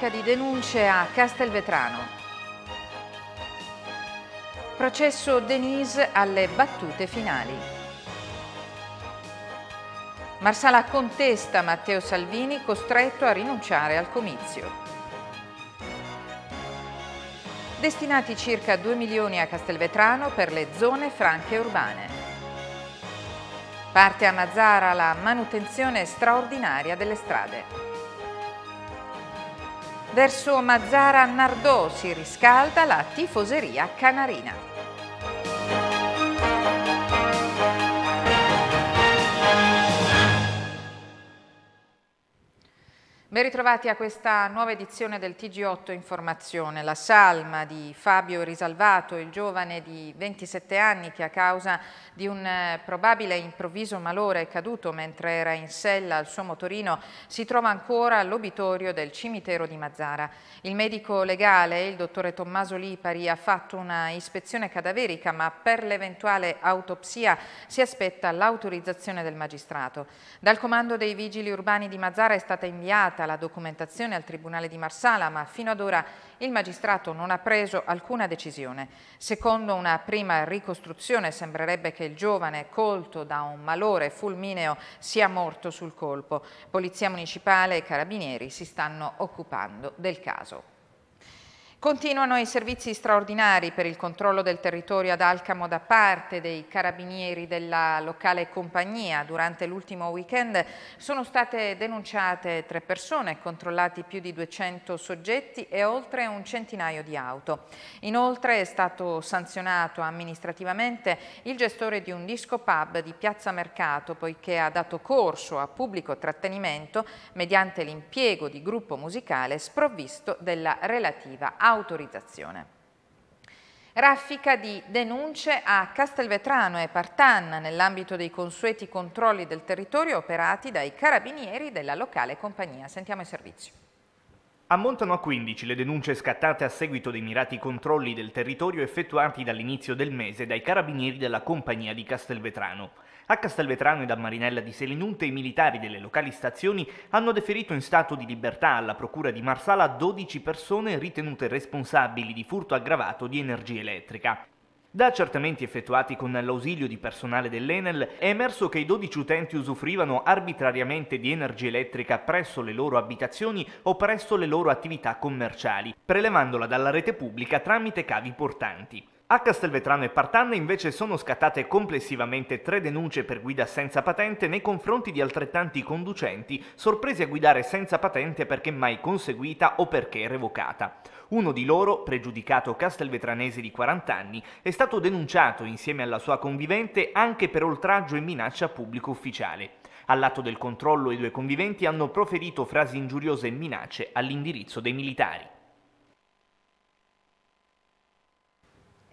carica di denunce a Castelvetrano. Processo Denise alle battute finali. Marsala contesta Matteo Salvini costretto a rinunciare al comizio. Destinati circa 2 milioni a Castelvetrano per le zone franche urbane. Parte a Mazzara la manutenzione straordinaria delle strade. Verso Mazzara Nardò si riscalda la tifoseria canarina. Ben ritrovati a questa nuova edizione del TG8 Informazione. La salma di Fabio Risalvato, il giovane di 27 anni che a causa di un eh, probabile improvviso malore è caduto mentre era in sella al suo motorino, si trova ancora all'obitorio del cimitero di Mazzara. Il medico legale, il dottore Tommaso Lipari, ha fatto una ispezione cadaverica ma per l'eventuale autopsia si aspetta l'autorizzazione del magistrato. Dal comando dei vigili urbani di Mazzara è stata inviata consegnata la documentazione al Tribunale di Marsala, ma fino ad ora il magistrato non ha preso alcuna decisione. Secondo una prima ricostruzione sembrerebbe che il giovane, colto da un malore fulmineo, sia morto sul colpo. Polizia Municipale e Carabinieri si stanno occupando del caso. Continuano i servizi straordinari per il controllo del territorio ad Alcamo da parte dei carabinieri della locale compagnia. Durante l'ultimo weekend sono state denunciate tre persone, controllati più di 200 soggetti e oltre un centinaio di auto. Inoltre è stato sanzionato amministrativamente il gestore di un disco pub di Piazza Mercato poiché ha dato corso a pubblico trattenimento mediante l'impiego di gruppo musicale sprovvisto della relativa autorità autorizzazione. Raffica di denunce a Castelvetrano e Partanna nell'ambito dei consueti controlli del territorio operati dai carabinieri della locale compagnia. Sentiamo i servizi. Ammontano a 15 le denunce scattate a seguito dei mirati controlli del territorio effettuati dall'inizio del mese dai carabinieri della compagnia di Castelvetrano. A Castelvetrano e a Marinella di Selinunte i militari delle locali stazioni hanno deferito in stato di libertà alla procura di Marsala 12 persone ritenute responsabili di furto aggravato di energia elettrica. Da accertamenti effettuati con l'ausilio di personale dell'Enel è emerso che i 12 utenti usufruivano arbitrariamente di energia elettrica presso le loro abitazioni o presso le loro attività commerciali, prelevandola dalla rete pubblica tramite cavi portanti. A Castelvetrano e Partanna invece sono scattate complessivamente tre denunce per guida senza patente nei confronti di altrettanti conducenti sorpresi a guidare senza patente perché mai conseguita o perché revocata. Uno di loro, pregiudicato castelvetranese di 40 anni, è stato denunciato insieme alla sua convivente anche per oltraggio e minaccia pubblico ufficiale. All'atto del controllo i due conviventi hanno proferito frasi ingiuriose e minacce all'indirizzo dei militari.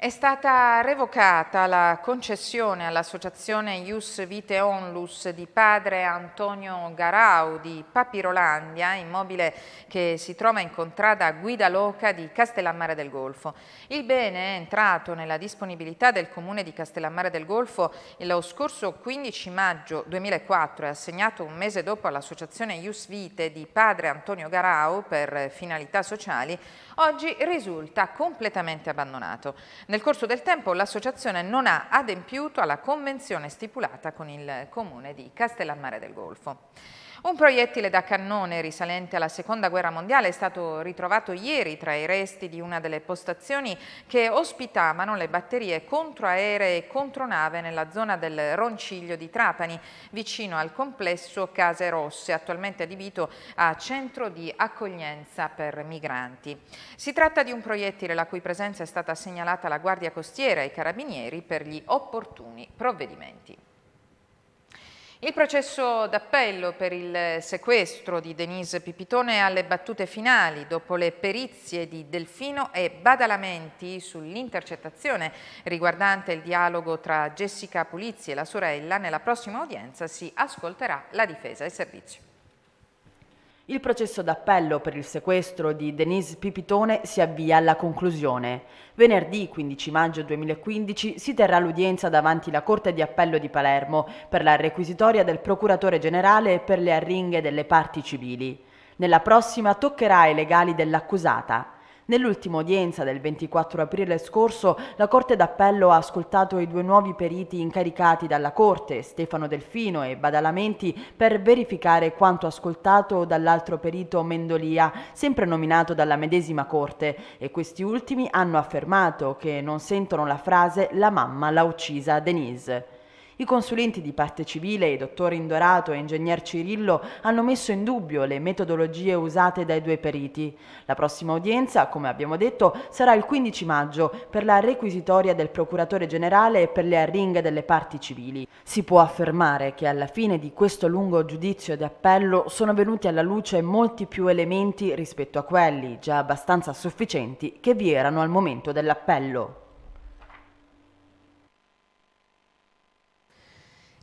È stata revocata la concessione all'associazione Ius Vite Onlus di padre Antonio Garau di Papirolandia, immobile che si trova in contrada Guida Loca di Castellammare del Golfo. Il bene è entrato nella disponibilità del comune di Castellammare del Golfo lo scorso 15 maggio 2004 e assegnato un mese dopo all'associazione Ius Vite di padre Antonio Garau per finalità sociali oggi risulta completamente abbandonato. Nel corso del tempo l'associazione non ha adempiuto alla convenzione stipulata con il comune di Castellammare del Golfo. Un proiettile da cannone risalente alla seconda guerra mondiale è stato ritrovato ieri tra i resti di una delle postazioni che ospitavano le batterie controaeree e contronave nella zona del Ronciglio di Trapani, vicino al complesso Case Rosse, attualmente adibito a centro di accoglienza per migranti. Si tratta di un proiettile la cui presenza è stata segnalata alla Guardia Costiera e ai Carabinieri per gli opportuni provvedimenti. Il processo d'appello per il sequestro di Denise Pipitone alle battute finali dopo le perizie di Delfino e Badalamenti sull'intercettazione riguardante il dialogo tra Jessica Pulizzi e la sorella nella prossima udienza si ascolterà la difesa e servizio. Il processo d'appello per il sequestro di Denise Pipitone si avvia alla conclusione. Venerdì 15 maggio 2015 si terrà l'udienza davanti la Corte di Appello di Palermo per la requisitoria del Procuratore Generale e per le arringhe delle parti civili. Nella prossima toccherà ai legali dell'accusata. Nell'ultima udienza del 24 aprile scorso, la Corte d'Appello ha ascoltato i due nuovi periti incaricati dalla Corte, Stefano Delfino e Badalamenti, per verificare quanto ascoltato dall'altro perito Mendolia, sempre nominato dalla medesima Corte, e questi ultimi hanno affermato che non sentono la frase «la mamma l'ha uccisa Denise». I consulenti di parte civile, i dottori Indorato e ingegner Cirillo, hanno messo in dubbio le metodologie usate dai due periti. La prossima udienza, come abbiamo detto, sarà il 15 maggio per la requisitoria del procuratore generale e per le arringhe delle parti civili. Si può affermare che alla fine di questo lungo giudizio di appello sono venuti alla luce molti più elementi rispetto a quelli, già abbastanza sufficienti, che vi erano al momento dell'appello.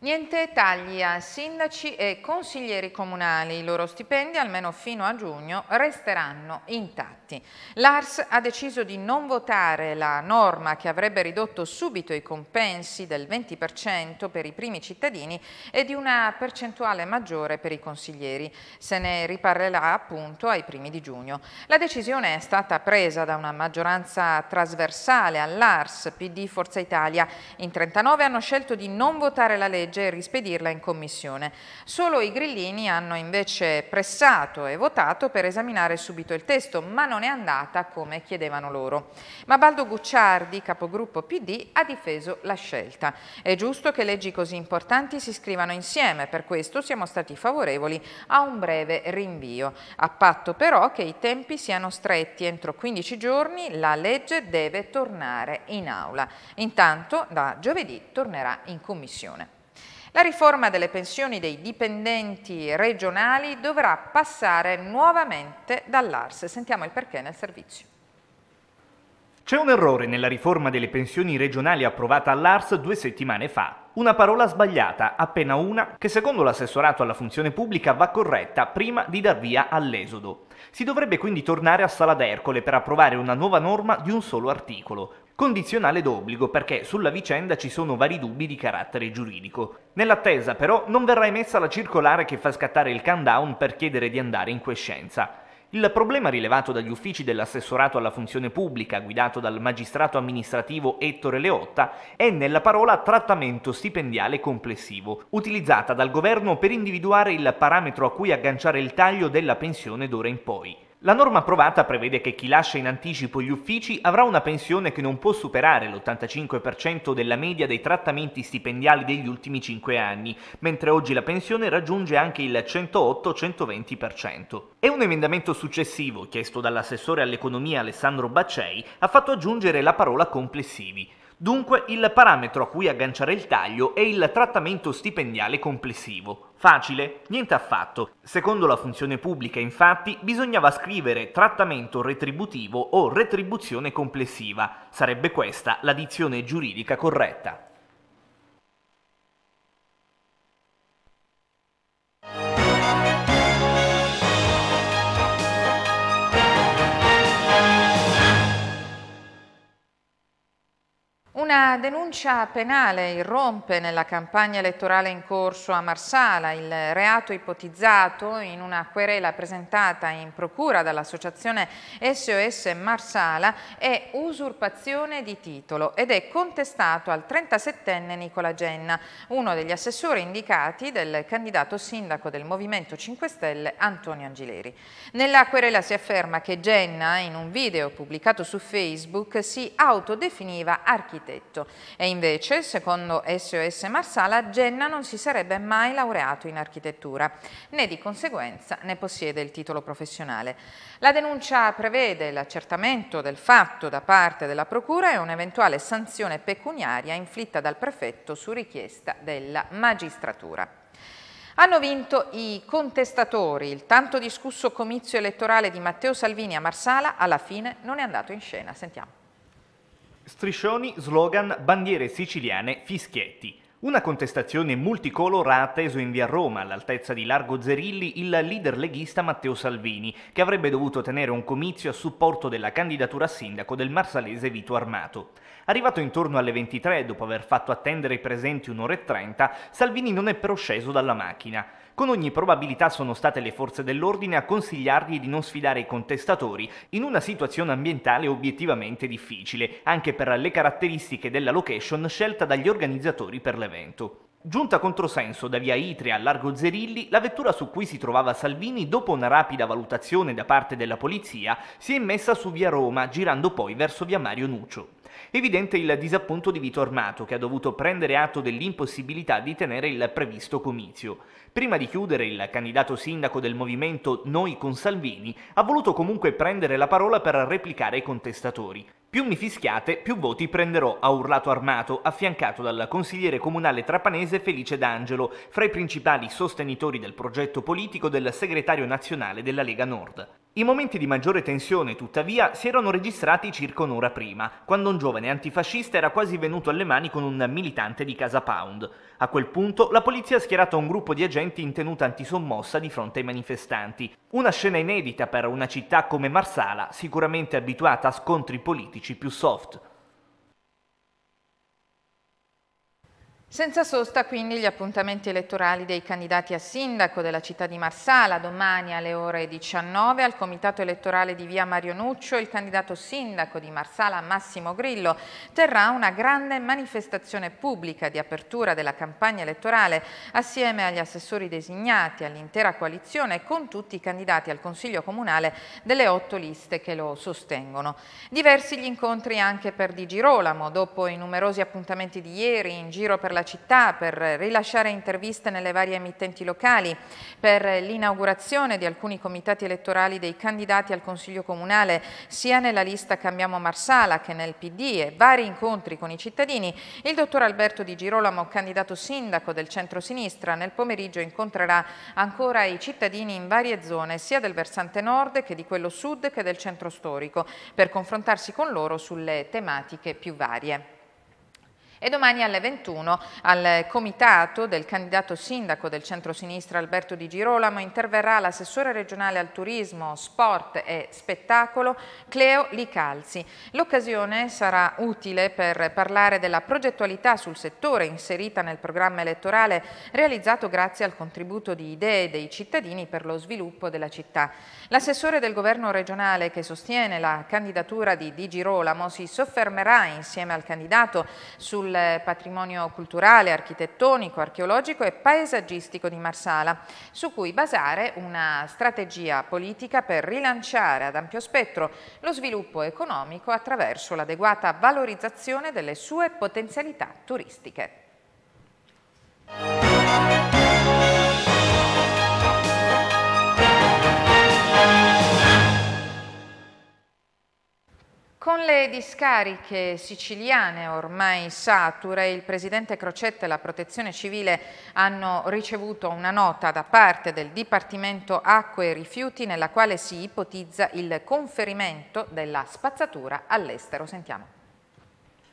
Niente tagli a sindaci e consiglieri comunali, i loro stipendi almeno fino a giugno resteranno intatti. L'ARS ha deciso di non votare la norma che avrebbe ridotto subito i compensi del 20% per i primi cittadini e di una percentuale maggiore per i consiglieri. Se ne riparlerà appunto ai primi di giugno. La decisione è stata presa da una maggioranza trasversale all'ARS, PD Forza Italia. In 39 hanno scelto di non votare la legge legge e rispedirla in commissione. Solo i grillini hanno invece pressato e votato per esaminare subito il testo, ma non è andata come chiedevano loro. Ma Baldo Gucciardi, capogruppo PD, ha difeso la scelta. È giusto che leggi così importanti si scrivano insieme, per questo siamo stati favorevoli a un breve rinvio, a patto però che i tempi siano stretti. Entro 15 giorni la legge deve tornare in aula. Intanto da giovedì tornerà in commissione. La riforma delle pensioni dei dipendenti regionali dovrà passare nuovamente dall'ARS. Sentiamo il perché nel servizio. C'è un errore nella riforma delle pensioni regionali approvata all'ARS due settimane fa. Una parola sbagliata, appena una, che secondo l'assessorato alla funzione pubblica va corretta prima di dar via all'esodo. Si dovrebbe quindi tornare a Sala d'Ercole per approvare una nuova norma di un solo articolo, Condizionale d'obbligo perché sulla vicenda ci sono vari dubbi di carattere giuridico. Nell'attesa però non verrà emessa la circolare che fa scattare il countdown per chiedere di andare in quiescenza. Il problema rilevato dagli uffici dell'assessorato alla funzione pubblica, guidato dal magistrato amministrativo Ettore Leotta, è nella parola trattamento stipendiale complessivo, utilizzata dal governo per individuare il parametro a cui agganciare il taglio della pensione d'ora in poi. La norma approvata prevede che chi lascia in anticipo gli uffici avrà una pensione che non può superare l'85% della media dei trattamenti stipendiali degli ultimi 5 anni, mentre oggi la pensione raggiunge anche il 108-120%. E un emendamento successivo, chiesto dall'assessore all'economia Alessandro Baccei, ha fatto aggiungere la parola complessivi. Dunque il parametro a cui agganciare il taglio è il trattamento stipendiale complessivo. Facile? Niente affatto. Secondo la funzione pubblica, infatti, bisognava scrivere trattamento retributivo o retribuzione complessiva. Sarebbe questa la dizione giuridica corretta. Una denuncia penale irrompe nella campagna elettorale in corso a Marsala. Il reato ipotizzato in una querela presentata in procura dall'associazione SOS Marsala è usurpazione di titolo ed è contestato al 37enne Nicola Genna, uno degli assessori indicati del candidato sindaco del Movimento 5 Stelle Antonio Angileri. Nella querela si afferma che Genna, in un video pubblicato su Facebook, si autodefiniva architetto architetto e invece, secondo SOS Marsala, Genna non si sarebbe mai laureato in architettura, né di conseguenza ne possiede il titolo professionale. La denuncia prevede l'accertamento del fatto da parte della Procura e un'eventuale sanzione pecuniaria inflitta dal prefetto su richiesta della magistratura. Hanno vinto i contestatori. Il tanto discusso comizio elettorale di Matteo Salvini a Marsala alla fine non è andato in scena. Sentiamo. Striscioni, slogan, bandiere siciliane, fischietti. Una contestazione multicolora ha atteso in via Roma, all'altezza di Largo Zerilli, il leader leghista Matteo Salvini, che avrebbe dovuto tenere un comizio a supporto della candidatura a sindaco del marsalese Vito Armato. Arrivato intorno alle 23, dopo aver fatto attendere i presenti un'ora e trenta, Salvini non è però sceso dalla macchina. Con ogni probabilità sono state le forze dell'ordine a consigliargli di non sfidare i contestatori in una situazione ambientale obiettivamente difficile, anche per le caratteristiche della location scelta dagli organizzatori per l'evento. Giunta controsenso da via Itria a Largo Zerilli, la vettura su cui si trovava Salvini, dopo una rapida valutazione da parte della polizia, si è messa su via Roma, girando poi verso via Mario Nuccio. Evidente il disappunto di Vito Armato, che ha dovuto prendere atto dell'impossibilità di tenere il previsto comizio. Prima di chiudere, il candidato sindaco del movimento Noi con Salvini ha voluto comunque prendere la parola per replicare i contestatori. Più mi fischiate, più voti prenderò, ha urlato armato, affiancato dal consigliere comunale trapanese Felice D'Angelo, fra i principali sostenitori del progetto politico del segretario nazionale della Lega Nord. I momenti di maggiore tensione, tuttavia, si erano registrati circa un'ora prima, quando un giovane antifascista era quasi venuto alle mani con un militante di Casa Pound. A quel punto, la polizia ha schierato un gruppo di agenti in tenuta antisommossa di fronte ai manifestanti. Una scena inedita per una città come Marsala, sicuramente abituata a scontri politici più soft. Senza sosta quindi gli appuntamenti elettorali dei candidati a sindaco della città di Marsala, domani alle ore 19 al comitato elettorale di via Mario Nuccio il candidato sindaco di Marsala Massimo Grillo terrà una grande manifestazione pubblica di apertura della campagna elettorale assieme agli assessori designati all'intera coalizione con tutti i candidati al Consiglio Comunale delle otto liste che lo sostengono. Diversi gli incontri anche per Di Girolamo, dopo i numerosi appuntamenti di ieri in giro per la città, per rilasciare interviste nelle varie emittenti locali, per l'inaugurazione di alcuni comitati elettorali dei candidati al Consiglio Comunale, sia nella lista Cambiamo Marsala che nel PD e vari incontri con i cittadini, il dottor Alberto Di Girolamo, candidato sindaco del centro-sinistra, nel pomeriggio incontrerà ancora i cittadini in varie zone, sia del versante nord che di quello sud che del centro storico, per confrontarsi con loro sulle tematiche più varie e domani alle 21 al comitato del candidato sindaco del centro-sinistra Alberto Di Girolamo interverrà l'assessore regionale al turismo, sport e spettacolo Cleo Licalzi. L'occasione sarà utile per parlare della progettualità sul settore inserita nel programma elettorale realizzato grazie al contributo di idee dei cittadini per lo sviluppo della città. L'assessore del governo regionale che sostiene la candidatura di Di Girolamo si soffermerà insieme al candidato sul patrimonio culturale, architettonico, archeologico e paesaggistico di Marsala, su cui basare una strategia politica per rilanciare ad ampio spettro lo sviluppo economico attraverso l'adeguata valorizzazione delle sue potenzialità turistiche. Con le discariche siciliane ormai sature, il presidente Crocetta e la Protezione Civile hanno ricevuto una nota da parte del Dipartimento Acque e Rifiuti nella quale si ipotizza il conferimento della spazzatura all'estero. Sentiamo.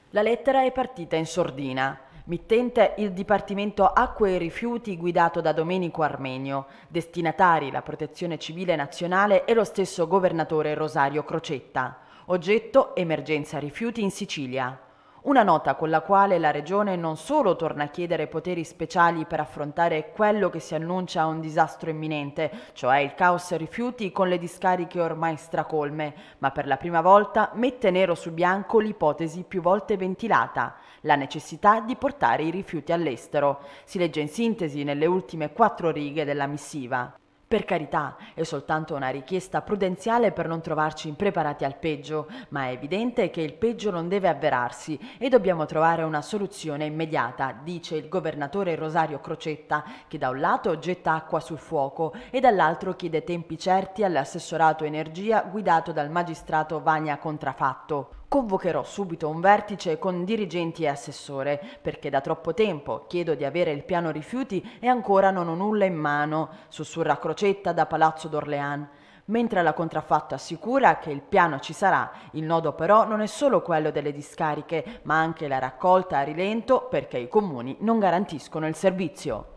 La lettera è partita in sordina. Mittente il Dipartimento Acque e Rifiuti guidato da Domenico Armenio, destinatari la Protezione Civile Nazionale e lo stesso governatore Rosario Crocetta. Oggetto emergenza rifiuti in Sicilia. Una nota con la quale la Regione non solo torna a chiedere poteri speciali per affrontare quello che si annuncia un disastro imminente, cioè il caos rifiuti con le discariche ormai stracolme, ma per la prima volta mette nero su bianco l'ipotesi più volte ventilata, la necessità di portare i rifiuti all'estero. Si legge in sintesi nelle ultime quattro righe della missiva. Per carità, è soltanto una richiesta prudenziale per non trovarci impreparati al peggio, ma è evidente che il peggio non deve avverarsi e dobbiamo trovare una soluzione immediata, dice il governatore Rosario Crocetta, che da un lato getta acqua sul fuoco e dall'altro chiede tempi certi all'assessorato energia guidato dal magistrato Vania Contrafatto. Convocherò subito un vertice con dirigenti e assessore, perché da troppo tempo chiedo di avere il piano rifiuti e ancora non ho nulla in mano, sussurra Crocetta da Palazzo d'Orléans. Mentre la contraffatta assicura che il piano ci sarà, il nodo però non è solo quello delle discariche, ma anche la raccolta a rilento perché i comuni non garantiscono il servizio.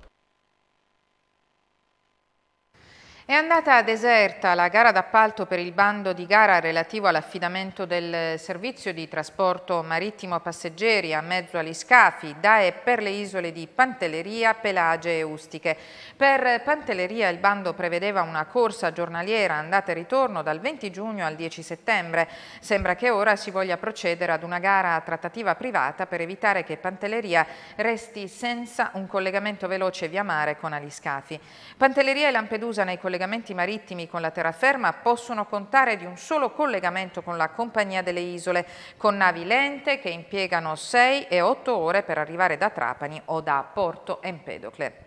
È andata deserta la gara d'appalto per il bando di gara relativo all'affidamento del servizio di trasporto marittimo passeggeri a mezzo agli scafi da e per le isole di Pantelleria, Pelage e Ustiche. Per Pantelleria il bando prevedeva una corsa giornaliera andata e ritorno dal 20 giugno al 10 settembre. Sembra che ora si voglia procedere ad una gara a trattativa privata per evitare che Pantelleria resti senza un collegamento veloce via mare con agli scafi. Pantelleria e Lampedusa nei collegamenti collegamenti marittimi con la terraferma possono contare di un solo collegamento con la Compagnia delle Isole, con navi lente che impiegano 6 e 8 ore per arrivare da Trapani o da Porto Empedocle.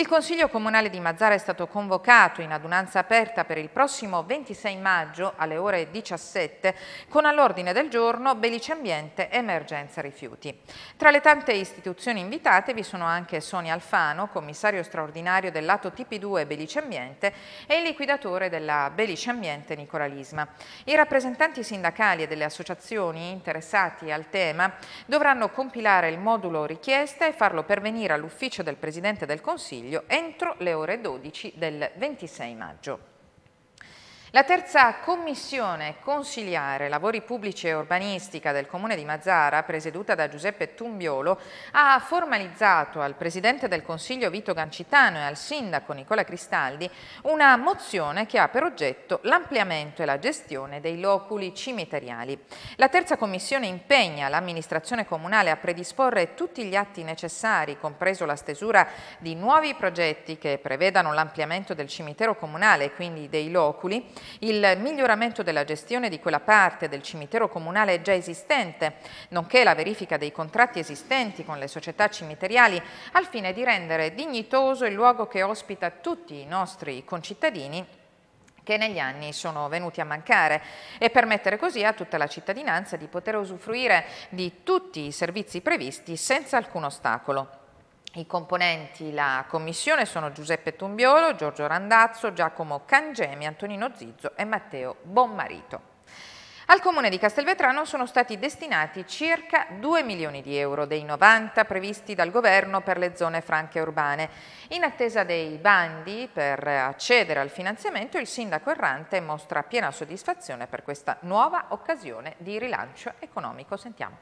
Il Consiglio Comunale di Mazzara è stato convocato in adunanza aperta per il prossimo 26 maggio alle ore 17 con all'ordine del giorno Belice Ambiente e Emergenza Rifiuti. Tra le tante istituzioni invitate vi sono anche Sonia Alfano, commissario straordinario del lato TP2 Belice Ambiente e il liquidatore della Belice Ambiente Nicola Lisma. I rappresentanti sindacali e delle associazioni interessati al tema dovranno compilare il modulo richiesta e farlo pervenire all'ufficio del Presidente del Consiglio Consiglio entro le ore 12 del 26 maggio. La terza commissione consiliare lavori pubblici e urbanistica del comune di Mazzara, presieduta da Giuseppe Tumbiolo, ha formalizzato al presidente del consiglio Vito Gancitano e al sindaco Nicola Cristaldi una mozione che ha per oggetto l'ampliamento e la gestione dei loculi cimiteriali. La terza commissione impegna l'amministrazione comunale a predisporre tutti gli atti necessari, compreso la stesura di nuovi progetti che prevedano l'ampliamento del cimitero comunale e quindi dei loculi, il miglioramento della gestione di quella parte del cimitero comunale già esistente, nonché la verifica dei contratti esistenti con le società cimiteriali al fine di rendere dignitoso il luogo che ospita tutti i nostri concittadini che negli anni sono venuti a mancare e permettere così a tutta la cittadinanza di poter usufruire di tutti i servizi previsti senza alcun ostacolo. I componenti la commissione sono Giuseppe Tumbiolo, Giorgio Randazzo, Giacomo Cangemi, Antonino Zizzo e Matteo Bonmarito. Al Comune di Castelvetrano sono stati destinati circa 2 milioni di euro dei 90 previsti dal Governo per le zone franche urbane. In attesa dei bandi per accedere al finanziamento, il Sindaco Errante mostra piena soddisfazione per questa nuova occasione di rilancio economico. Sentiamo.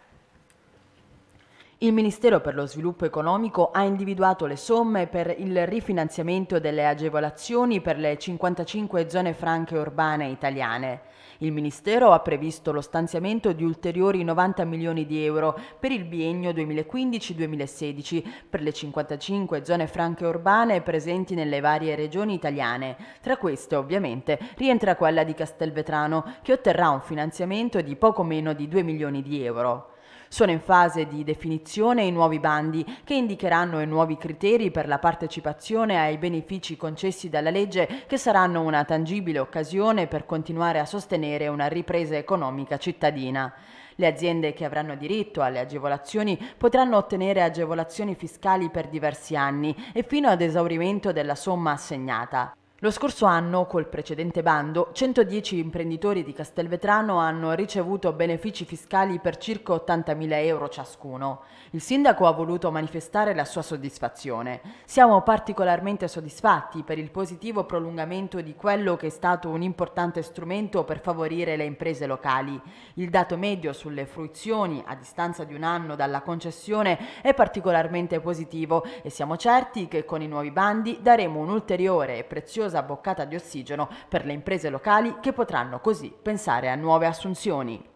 Il Ministero per lo Sviluppo Economico ha individuato le somme per il rifinanziamento delle agevolazioni per le 55 zone franche urbane italiane. Il Ministero ha previsto lo stanziamento di ulteriori 90 milioni di euro per il biennio 2015-2016 per le 55 zone franche urbane presenti nelle varie regioni italiane. Tra queste ovviamente rientra quella di Castelvetrano che otterrà un finanziamento di poco meno di 2 milioni di euro. Sono in fase di definizione i nuovi bandi che indicheranno i nuovi criteri per la partecipazione ai benefici concessi dalla legge che saranno una tangibile occasione per continuare a sostenere una ripresa economica cittadina. Le aziende che avranno diritto alle agevolazioni potranno ottenere agevolazioni fiscali per diversi anni e fino ad esaurimento della somma assegnata. Lo scorso anno, col precedente bando, 110 imprenditori di Castelvetrano hanno ricevuto benefici fiscali per circa 80.000 euro ciascuno. Il sindaco ha voluto manifestare la sua soddisfazione. Siamo particolarmente soddisfatti per il positivo prolungamento di quello che è stato un importante strumento per favorire le imprese locali. Il dato medio sulle fruizioni a distanza di un anno dalla concessione è particolarmente positivo e siamo certi che con i nuovi bandi daremo un'ulteriore e preziosa boccata di ossigeno per le imprese locali che potranno così pensare a nuove assunzioni.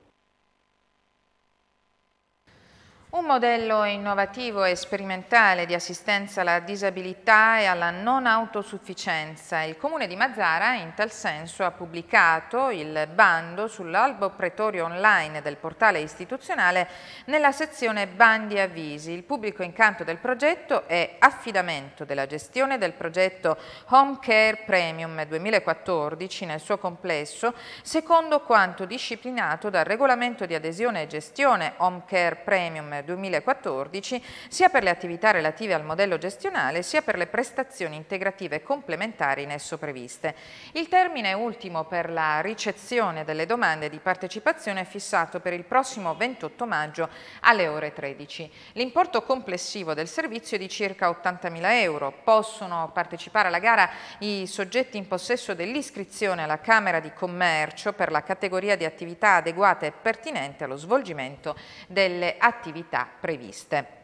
Un modello innovativo e sperimentale di assistenza alla disabilità e alla non autosufficienza. Il Comune di Mazzara in tal senso ha pubblicato il bando sull'albo pretorio online del portale istituzionale nella sezione bandi e avvisi. Il pubblico incanto del progetto è affidamento della gestione del progetto Home Care Premium 2014 nel suo complesso secondo quanto disciplinato dal regolamento di adesione e gestione Home Care Premium 2014 sia per le attività relative al modello gestionale sia per le prestazioni integrative complementari in esso previste. Il termine ultimo per la ricezione delle domande di partecipazione è fissato per il prossimo 28 maggio alle ore 13. L'importo complessivo del servizio è di circa 80.000 euro. Possono partecipare alla gara i soggetti in possesso dell'iscrizione alla Camera di Commercio per la categoria di attività adeguate e pertinente allo svolgimento delle attività modalità previste.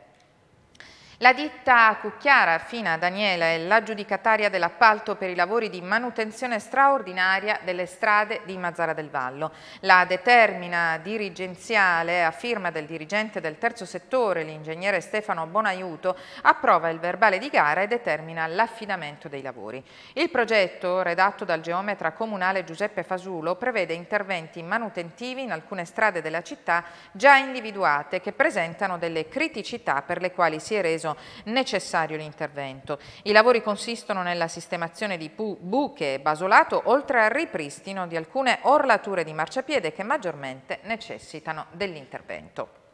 La ditta Cucchiara Fina Daniela è l'aggiudicataria dell'appalto per i lavori di manutenzione straordinaria delle strade di Mazzara del Vallo. La determina dirigenziale a firma del dirigente del terzo settore, l'ingegnere Stefano Bonaiuto, approva il verbale di gara e determina l'affidamento dei lavori. Il progetto, redatto dal geometra comunale Giuseppe Fasulo, prevede interventi manutentivi in alcune strade della città già individuate che presentano delle criticità per le quali si è reso reso necessario l'intervento. I lavori consistono nella sistemazione di buche e basolato, oltre al ripristino di alcune orlature di marciapiede che maggiormente necessitano dell'intervento.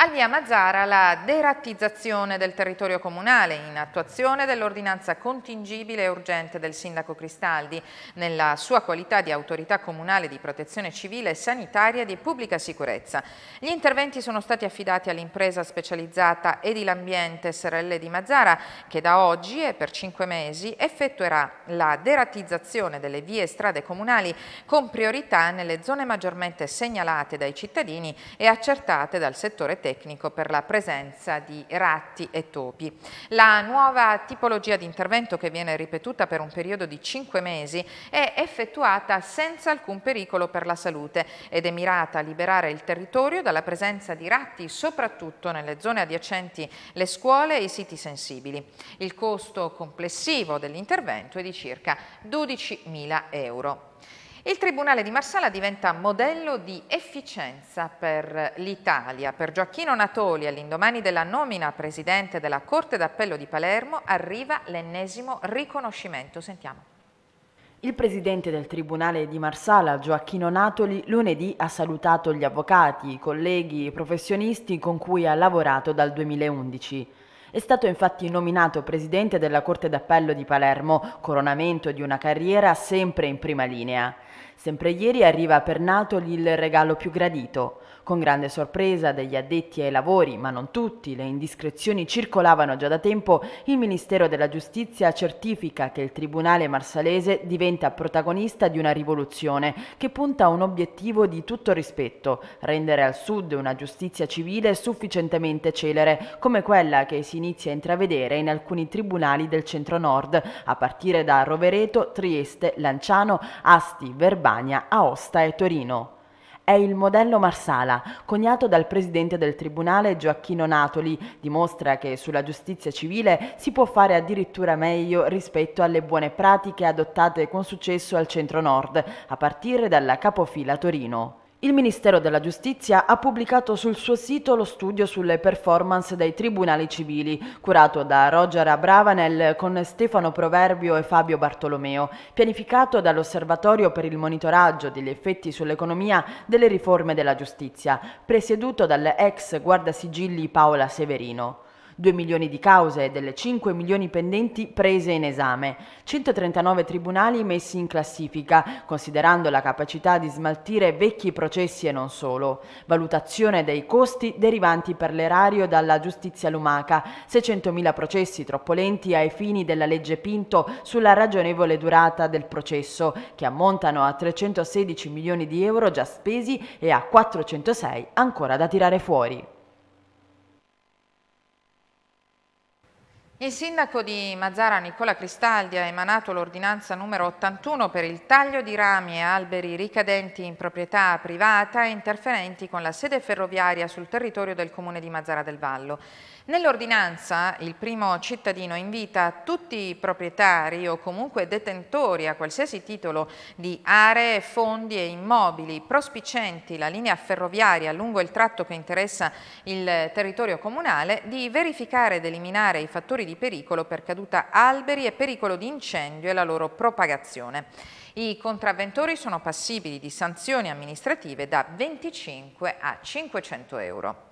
Al via Mazzara la derattizzazione del territorio comunale in attuazione dell'ordinanza contingibile e urgente del sindaco Cristaldi nella sua qualità di autorità comunale di protezione civile, sanitaria e di pubblica sicurezza. Gli interventi sono stati affidati all'impresa specializzata Edilambiente SRL di Mazzara che da oggi e per cinque mesi effettuerà la derattizzazione delle vie e strade comunali con priorità nelle zone maggiormente segnalate dai cittadini e accertate dal settore tecnico tecnico per la presenza di ratti e topi. La nuova tipologia di intervento che viene ripetuta per un periodo di 5 mesi è effettuata senza alcun pericolo per la salute ed è mirata a liberare il territorio dalla presenza di ratti soprattutto nelle zone adiacenti le scuole e i siti sensibili. Il costo complessivo dell'intervento è di circa 12.000 euro. Il Tribunale di Marsala diventa modello di efficienza per l'Italia. Per Gioacchino Natoli, all'indomani della nomina presidente della Corte d'Appello di Palermo, arriva l'ennesimo riconoscimento. Sentiamo. Il presidente del Tribunale di Marsala, Gioacchino Natoli, lunedì ha salutato gli avvocati, i colleghi e i professionisti con cui ha lavorato dal 2011. È stato infatti nominato presidente della Corte d'Appello di Palermo, coronamento di una carriera sempre in prima linea. Sempre ieri arriva a Pernatoli il regalo più gradito, con grande sorpresa degli addetti ai lavori, ma non tutti, le indiscrezioni circolavano già da tempo, il Ministero della Giustizia certifica che il Tribunale marsalese diventa protagonista di una rivoluzione che punta a un obiettivo di tutto rispetto, rendere al Sud una giustizia civile sufficientemente celere, come quella che si inizia a intravedere in alcuni tribunali del centro-nord, a partire da Rovereto, Trieste, Lanciano, Asti, Verbania, Aosta e Torino. È il modello Marsala, coniato dal presidente del tribunale Gioacchino Natoli, dimostra che sulla giustizia civile si può fare addirittura meglio rispetto alle buone pratiche adottate con successo al centro-nord, a partire dalla capofila Torino. Il Ministero della Giustizia ha pubblicato sul suo sito lo studio sulle performance dei tribunali civili, curato da Roger Abravanel con Stefano Proverbio e Fabio Bartolomeo, pianificato dall'Osservatorio per il monitoraggio degli effetti sull'economia delle riforme della giustizia, presieduto dall'ex guardasigilli Paola Severino. 2 milioni di cause delle 5 milioni pendenti prese in esame, 139 tribunali messi in classifica, considerando la capacità di smaltire vecchi processi e non solo, valutazione dei costi derivanti per l'erario dalla giustizia lumaca, 600.000 processi troppo lenti ai fini della legge Pinto sulla ragionevole durata del processo, che ammontano a 316 milioni di euro già spesi e a 406 ancora da tirare fuori. Il sindaco di Mazzara Nicola Cristaldi ha emanato l'ordinanza numero 81 per il taglio di rami e alberi ricadenti in proprietà privata e interferenti con la sede ferroviaria sul territorio del comune di Mazzara del Vallo. Nell'ordinanza il primo cittadino invita tutti i proprietari o comunque detentori a qualsiasi titolo di aree, fondi e immobili prospicenti la linea ferroviaria lungo il tratto che interessa il territorio comunale di verificare ed eliminare i fattori di pericolo per caduta alberi e pericolo di incendio e la loro propagazione. I contravventori sono passibili di sanzioni amministrative da 25 a 500 euro.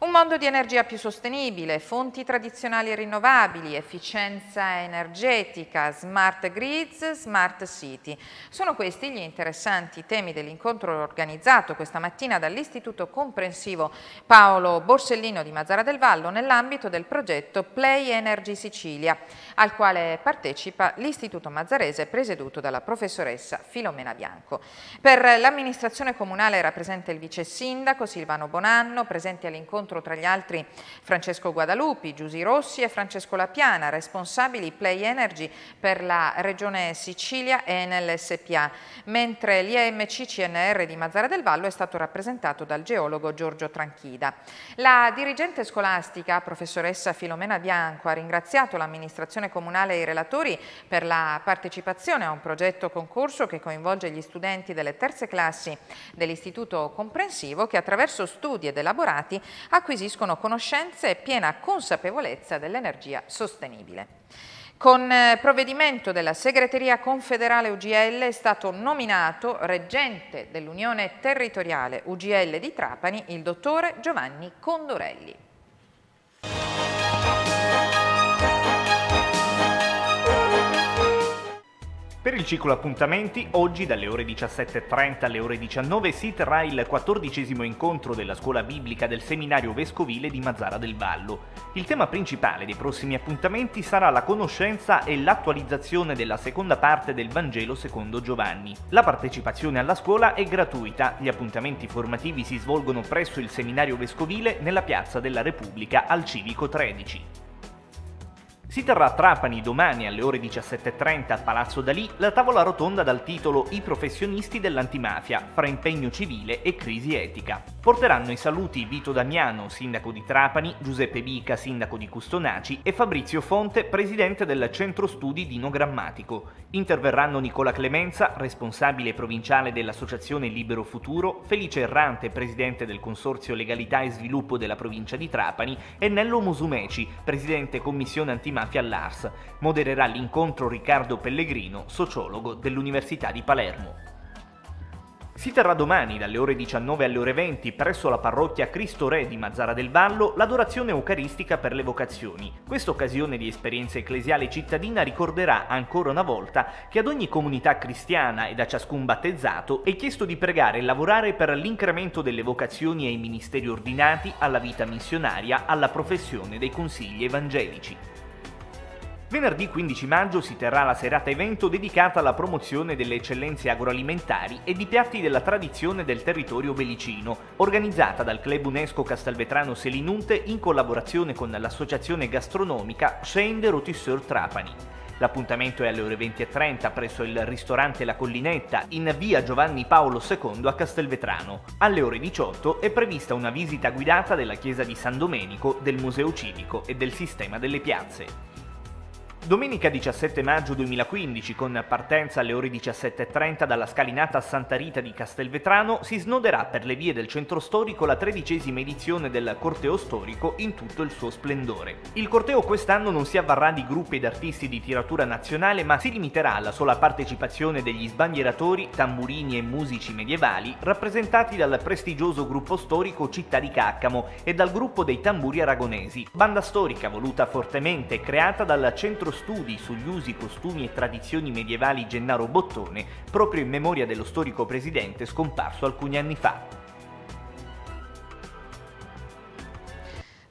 Un mondo di energia più sostenibile, fonti tradizionali rinnovabili, efficienza energetica, smart grids, smart city. Sono questi gli interessanti temi dell'incontro organizzato questa mattina dall'Istituto Comprensivo Paolo Borsellino di Mazzara del Vallo nell'ambito del progetto Play Energy Sicilia, al quale partecipa l'Istituto Mazzarese presieduto dalla professoressa Filomena Bianco. Per l'amministrazione comunale era presente il vice sindaco Silvano Bonanno, presente all'incontro incontro tra gli altri Francesco Guadalupi, Giusy Rossi e Francesco Lapiana, responsabili Play Energy per la regione Sicilia e NLSPA, mentre l'IMC CNR di Mazzara del Vallo è stato rappresentato dal geologo Giorgio Tranchida. La dirigente scolastica, professoressa Filomena Bianco, ha ringraziato l'amministrazione comunale e i relatori per la partecipazione a un progetto concorso che coinvolge gli studenti delle terze classi dell'istituto comprensivo che attraverso studi ed elaborati ha acquisiscono conoscenze e piena consapevolezza dell'energia sostenibile. Con eh, provvedimento della segreteria confederale UGL è stato nominato reggente dell'Unione Territoriale UGL di Trapani il dottore Giovanni Condorelli. Per il ciclo appuntamenti, oggi dalle ore 17.30 alle ore 19 si terrà il quattordicesimo incontro della scuola biblica del seminario vescovile di Mazzara del Vallo. Il tema principale dei prossimi appuntamenti sarà la conoscenza e l'attualizzazione della seconda parte del Vangelo secondo Giovanni. La partecipazione alla scuola è gratuita, gli appuntamenti formativi si svolgono presso il seminario vescovile nella piazza della Repubblica al civico 13. Si terrà a Trapani domani alle ore 17.30 a Palazzo Dalì la tavola rotonda dal titolo I professionisti dell'antimafia, fra impegno civile e crisi etica. Porteranno i saluti Vito Damiano, sindaco di Trapani, Giuseppe Bica, sindaco di Custonaci e Fabrizio Fonte, presidente del Centro Studi Dinogrammatico. Interverranno Nicola Clemenza, responsabile provinciale dell'Associazione Libero Futuro, Felice Errante, presidente del Consorzio Legalità e Sviluppo della provincia di Trapani e Nello Musumeci, presidente Commissione Antimafia antimafia all'Ars. Modererà l'incontro Riccardo Pellegrino, sociologo dell'Università di Palermo. Si terrà domani dalle ore 19 alle ore 20 presso la parrocchia Cristo Re di Mazzara del Vallo l'adorazione eucaristica per le vocazioni. Questa occasione di esperienza ecclesiale cittadina ricorderà ancora una volta che ad ogni comunità cristiana e da ciascun battezzato è chiesto di pregare e lavorare per l'incremento delle vocazioni ai ministeri ordinati, alla vita missionaria, alla professione dei consigli evangelici. Venerdì 15 maggio si terrà la serata evento dedicata alla promozione delle eccellenze agroalimentari e di piatti della tradizione del territorio belicino, organizzata dal Club UNESCO Castelvetrano Selinunte in collaborazione con l'associazione gastronomica Chain de Rotisseur Trapani. L'appuntamento è alle ore 20.30 presso il ristorante La Collinetta in via Giovanni Paolo II a Castelvetrano. Alle ore 18 è prevista una visita guidata della chiesa di San Domenico, del Museo Civico e del sistema delle piazze. Domenica 17 maggio 2015, con partenza alle ore 17.30 dalla scalinata Santa Rita di Castelvetrano, si snoderà per le vie del centro storico la tredicesima edizione del corteo storico in tutto il suo splendore. Il corteo quest'anno non si avvarrà di gruppi ed artisti di tiratura nazionale, ma si limiterà alla sola partecipazione degli sbandieratori, tamburini e musici medievali, rappresentati dal prestigioso gruppo storico Città di Caccamo e dal gruppo dei tamburi aragonesi, banda storica voluta fortemente e creata dal centro studi sugli usi, costumi e tradizioni medievali Gennaro Bottone, proprio in memoria dello storico presidente scomparso alcuni anni fa.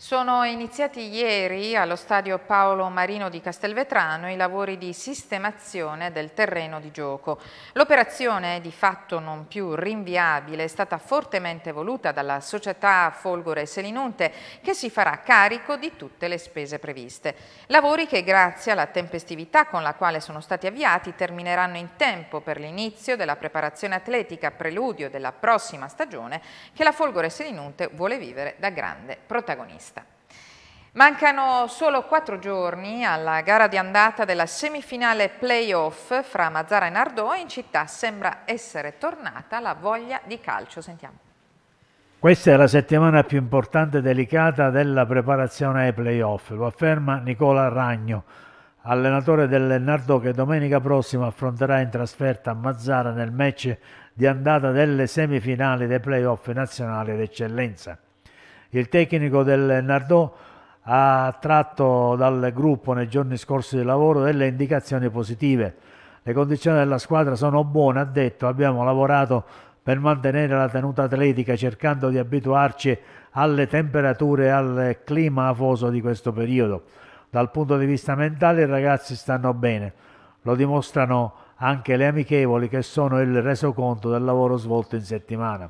Sono iniziati ieri allo stadio Paolo Marino di Castelvetrano i lavori di sistemazione del terreno di gioco. L'operazione, di fatto non più rinviabile, è stata fortemente voluta dalla società Folgore Selinunte che si farà carico di tutte le spese previste. Lavori che grazie alla tempestività con la quale sono stati avviati termineranno in tempo per l'inizio della preparazione atletica preludio della prossima stagione che la Folgore Selinunte vuole vivere da grande protagonista. Mancano solo quattro giorni alla gara di andata della semifinale playoff fra Mazzara e Nardò e in città sembra essere tornata la voglia di calcio. Sentiamo. Questa è la settimana più importante e delicata della preparazione ai playoff, lo afferma Nicola Ragno, allenatore del Nardò che domenica prossima affronterà in trasferta a Mazzara nel match di andata delle semifinali dei playoff nazionali d'eccellenza. Il tecnico del Nardò ha tratto dal gruppo nei giorni scorsi di lavoro delle indicazioni positive. Le condizioni della squadra sono buone, ha detto, abbiamo lavorato per mantenere la tenuta atletica cercando di abituarci alle temperature e al clima afoso di questo periodo. Dal punto di vista mentale i ragazzi stanno bene, lo dimostrano anche le amichevoli che sono il resoconto del lavoro svolto in settimana.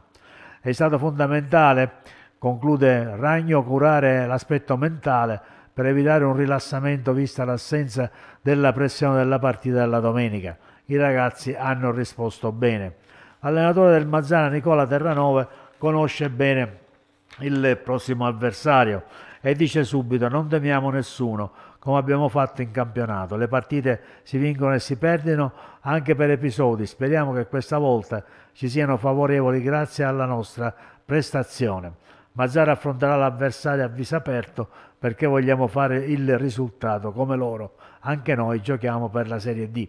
È stato fondamentale Conclude Ragno curare l'aspetto mentale per evitare un rilassamento vista l'assenza della pressione della partita della domenica. I ragazzi hanno risposto bene. L'allenatore del Mazzana Nicola Terranove conosce bene il prossimo avversario e dice subito non temiamo nessuno come abbiamo fatto in campionato. Le partite si vincono e si perdono anche per episodi. Speriamo che questa volta ci siano favorevoli grazie alla nostra prestazione. Mazzara affronterà l'avversario a viso aperto perché vogliamo fare il risultato come loro. Anche noi giochiamo per la Serie D.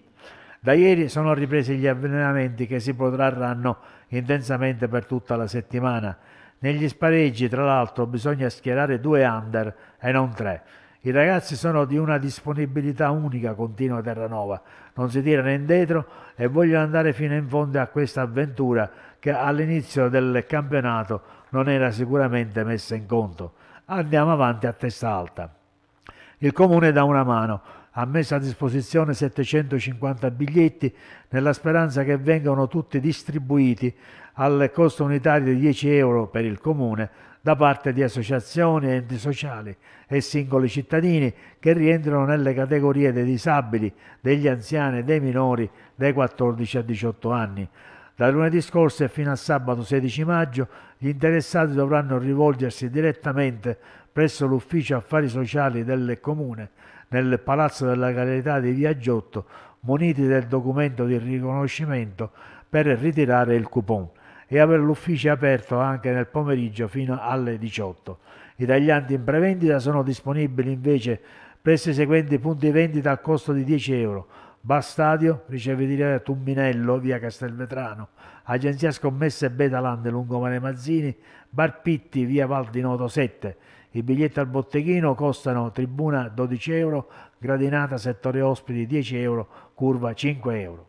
Da ieri sono ripresi gli avvenimenti che si protrarranno intensamente per tutta la settimana. Negli spareggi, tra l'altro, bisogna schierare due under e non tre. I ragazzi sono di una disponibilità unica, continua Terranova. Non si tirano indietro e vogliono andare fino in fondo a questa avventura che all'inizio del campionato non era sicuramente messa in conto. Andiamo avanti a testa alta. Il comune dà una mano, ha messo a disposizione 750 biglietti nella speranza che vengano tutti distribuiti al costo unitario di 10 euro per il comune da parte di associazioni, enti sociali e singoli cittadini che rientrano nelle categorie dei disabili, degli anziani e dei minori dai 14 a 18 anni. Da lunedì scorso e fino a sabato 16 maggio gli interessati dovranno rivolgersi direttamente presso l'ufficio affari sociali del comune nel Palazzo della Carità di Via Giotto, muniti del documento di riconoscimento per ritirare il coupon e avere l'ufficio aperto anche nel pomeriggio fino alle 18. I taglianti in prevendita sono disponibili invece presso i seguenti punti vendita a costo di 10 euro Bastadio riceve diretto un minello via Castelvetrano, agenzia scommesse Betaland lungo Mare Mazzini, Barpitti via Val di Noto 7. I biglietti al botteghino costano tribuna 12 euro, gradinata settore ospiti 10 euro, curva 5 euro.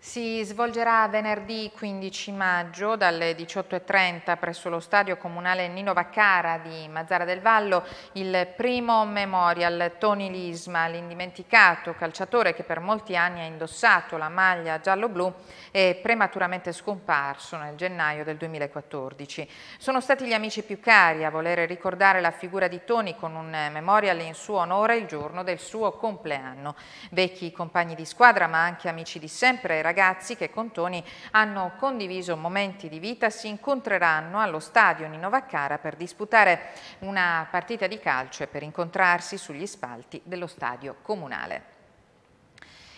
Si svolgerà venerdì 15 maggio dalle 18.30 presso lo stadio comunale Nino Vaccara di Mazzara del Vallo il primo memorial Tony Lisma, l'indimenticato calciatore che per molti anni ha indossato la maglia giallo-blu e prematuramente scomparso nel gennaio del 2014. Sono stati gli amici più cari a volere ricordare la figura di Tony con un memorial in suo onore il giorno del suo compleanno. Vecchi compagni di squadra ma anche amici di sempre erano ragazzi che con Toni hanno condiviso momenti di vita si incontreranno allo stadio Nino Vaccara per disputare una partita di calcio e per incontrarsi sugli spalti dello stadio comunale.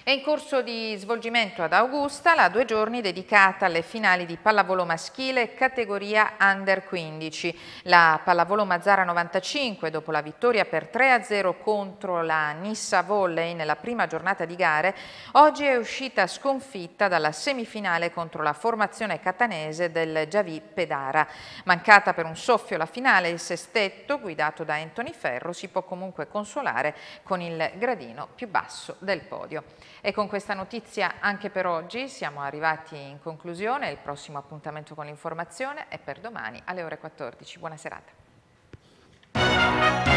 È in corso di svolgimento ad Augusta la due giorni dedicata alle finali di pallavolo maschile categoria Under 15. La pallavolo Mazzara 95, dopo la vittoria per 3-0 contro la Nissa Volley nella prima giornata di gare, oggi è uscita sconfitta dalla semifinale contro la formazione catanese del Javi Pedara. Mancata per un soffio la finale, il sestetto, guidato da Anthony Ferro, si può comunque consolare con il gradino più basso del podio. E con questa notizia anche per oggi siamo arrivati in conclusione, il prossimo appuntamento con l'informazione è per domani alle ore 14. Buona serata.